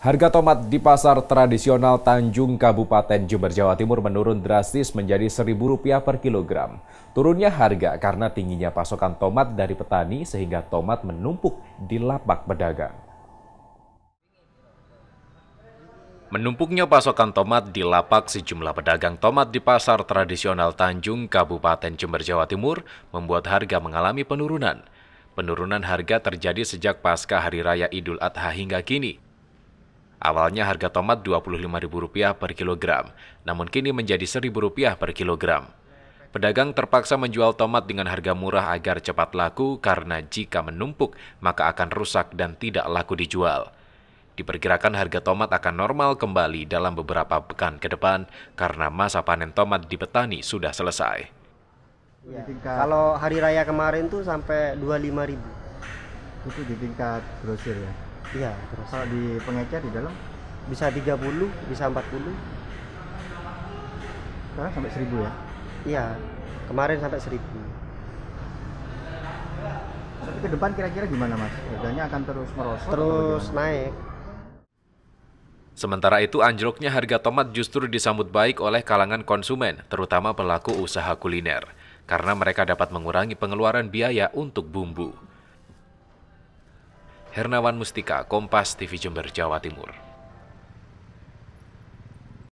Harga tomat di pasar tradisional Tanjung Kabupaten Jember Jawa Timur menurun drastis menjadi Rp1.000 per kilogram. Turunnya harga karena tingginya pasokan tomat dari petani sehingga tomat menumpuk di lapak pedagang. Menumpuknya pasokan tomat di lapak sejumlah pedagang tomat di pasar tradisional Tanjung Kabupaten Jember Jawa Timur membuat harga mengalami penurunan. Penurunan harga terjadi sejak pasca Hari Raya Idul Adha hingga kini. Awalnya harga tomat Rp25.000 per kilogram, namun kini menjadi Rp1.000 per kilogram. Pedagang terpaksa menjual tomat dengan harga murah agar cepat laku karena jika menumpuk maka akan rusak dan tidak laku dijual. Diperkirakan harga tomat akan normal kembali dalam beberapa pekan ke depan karena masa panen tomat di petani sudah selesai. Ya. Kalau hari raya kemarin tuh sampai 25.000. Itu di tingkat grosir ya iya terus kalau di pengecer di dalam bisa 30 bisa 40 sekarang sampai 1000 ya iya kemarin sampai 1000 tapi ke depan kira-kira gimana mas harganya akan terus merosot terus naik Sementara itu, anjloknya harga tomat justru disambut baik oleh kalangan konsumen, terutama pelaku usaha kuliner, karena mereka dapat mengurangi pengeluaran biaya untuk bumbu. Hernawan Mustika, Kompas TV Jember, Jawa Timur.